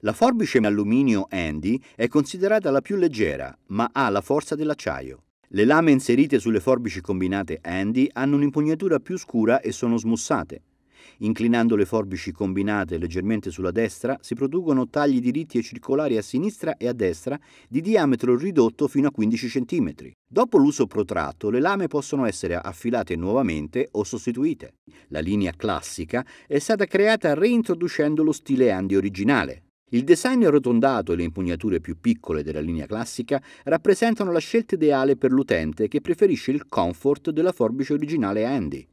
La forbice in alluminio Andy è considerata la più leggera, ma ha la forza dell'acciaio. Le lame inserite sulle forbici combinate Andy hanno un'impugnatura più scura e sono smussate. Inclinando le forbici combinate leggermente sulla destra si producono tagli diritti e circolari a sinistra e a destra di diametro ridotto fino a 15 cm. Dopo l'uso protratto le lame possono essere affilate nuovamente o sostituite. La linea classica è stata creata reintroducendo lo stile Andy originale. Il design arrotondato e le impugnature più piccole della linea classica rappresentano la scelta ideale per l'utente che preferisce il comfort della forbice originale Handy.